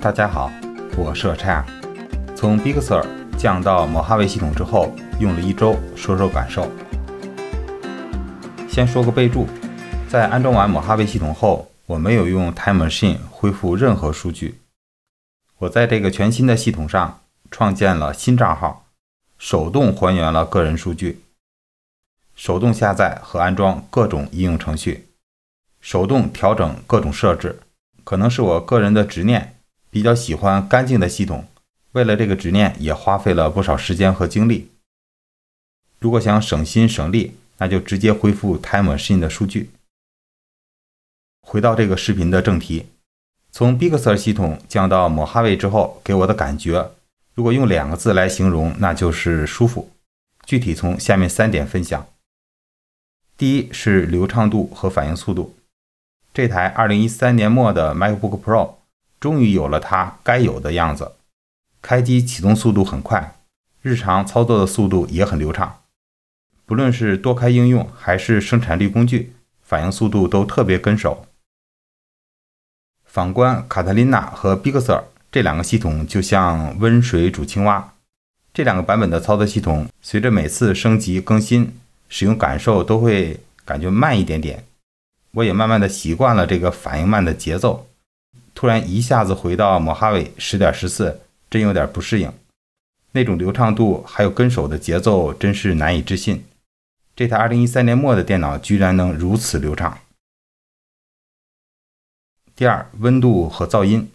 大家好，我是 c h a 从 b i x s e r 降到 Mojave 系统之后，用了一周，说说感受。先说个备注，在安装完 Mojave 系统后，我没有用 Time Machine 恢复任何数据。我在这个全新的系统上创建了新账号，手动还原了个人数据，手动下载和安装各种应用程序，手动调整各种设置。可能是我个人的执念。比较喜欢干净的系统，为了这个执念也花费了不少时间和精力。如果想省心省力，那就直接恢复 Time Machine 的数据。回到这个视频的正题，从 Big Sur 系统降到 Mojave 之后，给我的感觉，如果用两个字来形容，那就是舒服。具体从下面三点分享：第一是流畅度和反应速度，这台2013年末的 MacBook Pro。终于有了它该有的样子，开机启动速度很快，日常操作的速度也很流畅。不论是多开应用还是生产力工具，反应速度都特别跟手。反观卡特琳娜和 BigSur 这两个系统，就像温水煮青蛙。这两个版本的操作系统，随着每次升级更新，使用感受都会感觉慢一点点。我也慢慢的习惯了这个反应慢的节奏。突然一下子回到摩哈韦十点十四，真有点不适应。那种流畅度还有跟手的节奏，真是难以置信。这台二零一三年末的电脑居然能如此流畅。第二，温度和噪音。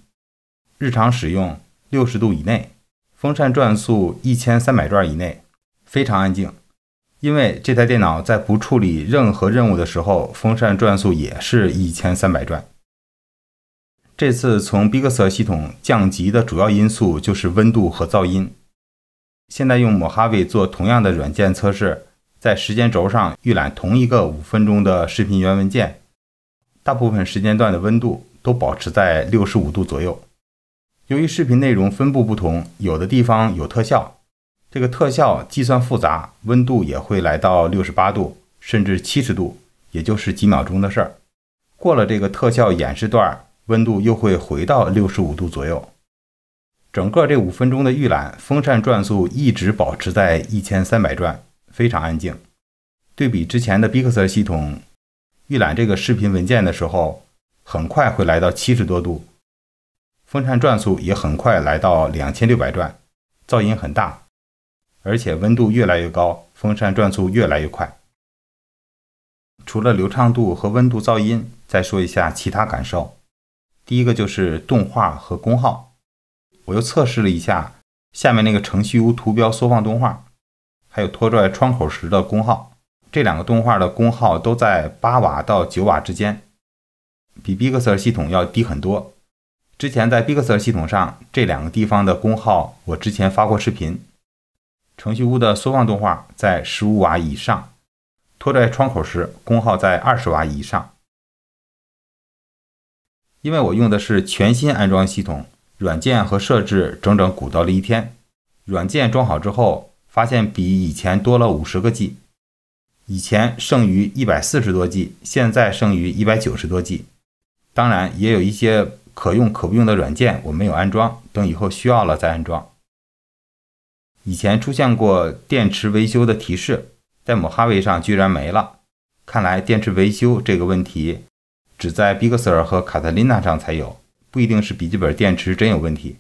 日常使用六十度以内，风扇转速一千三百转以内，非常安静。因为这台电脑在不处理任何任务的时候，风扇转速也是一千三百转。这次从 BigSur 系统降级的主要因素就是温度和噪音。现在用 Mojave 做同样的软件测试，在时间轴上预览同一个五分钟的视频源文件，大部分时间段的温度都保持在六十五度左右。由于视频内容分布不同，有的地方有特效，这个特效计算复杂，温度也会来到六十八度甚至七十度，也就是几秒钟的事儿。过了这个特效演示段儿。温度又会回到六十五度左右。整个这五分钟的预览，风扇转速一直保持在一千三百转，非常安静。对比之前的 Bixler 系统，预览这个视频文件的时候，很快会来到七十多度，风扇转速也很快来到两千六百转，噪音很大，而且温度越来越高，风扇转速越来越快。除了流畅度和温度噪音，再说一下其他感受。第一个就是动画和功耗，我又测试了一下下面那个程序屋图标缩放动画，还有拖拽窗口时的功耗，这两个动画的功耗都在八瓦到九瓦之间，比 b i g s r 系统要低很多。之前在 b i g s r 系统上这两个地方的功耗，我之前发过视频，程序屋的缩放动画在十五瓦以上，拖拽窗口时功耗在二十瓦以上。因为我用的是全新安装系统，软件和设置整整鼓捣了一天。软件装好之后，发现比以前多了五十个 G，以前剩余一百四十多 G，现在剩余一百九十多 G。当然，也有一些可用可不用的软件我没有安装，等以后需要了再安装。以前出现过电池维修的提示，在某哈维上居然没了，看来电池维修这个问题。只在 Big Sur 和卡特琳娜上才有，不一定是笔记本电池真有问题。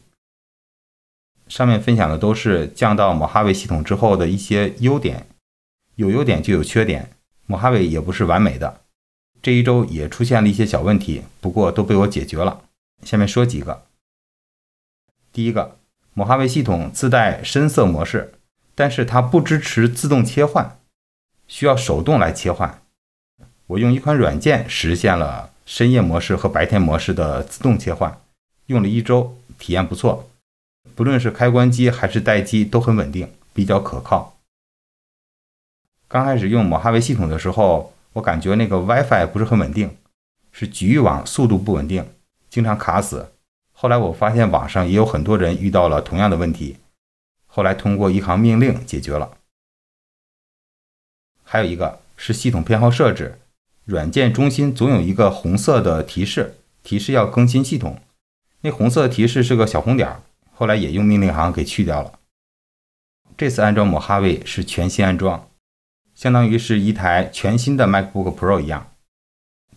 上面分享的都是降到摩哈维系统之后的一些优点，有优点就有缺点，摩哈维也不是完美的。这一周也出现了一些小问题，不过都被我解决了。下面说几个。第一个，摩哈维系统自带深色模式，但是它不支持自动切换，需要手动来切换。我用一款软件实现了。深夜模式和白天模式的自动切换，用了一周，体验不错。不论是开关机还是待机都很稳定，比较可靠。刚开始用某哈维系统的时候，我感觉那个 WiFi 不是很稳定，是局域网速度不稳定，经常卡死。后来我发现网上也有很多人遇到了同样的问题，后来通过一行命令解决了。还有一个是系统偏好设置。软件中心总有一个红色的提示，提示要更新系统。那红色提示是个小红点儿，后来也用命令行给去掉了。这次安装摩哈维是全新安装，相当于是一台全新的 MacBook Pro 一样。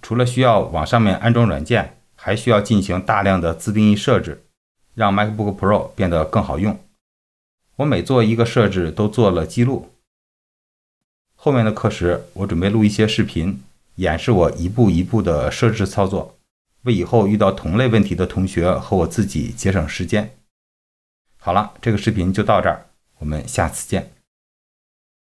除了需要往上面安装软件，还需要进行大量的自定义设置，让 MacBook Pro 变得更好用。我每做一个设置都做了记录。后面的课时我准备录一些视频。演示我一步一步的设置操作，为以后遇到同类问题的同学和我自己节省时间。好了，这个视频就到这儿，我们下次见。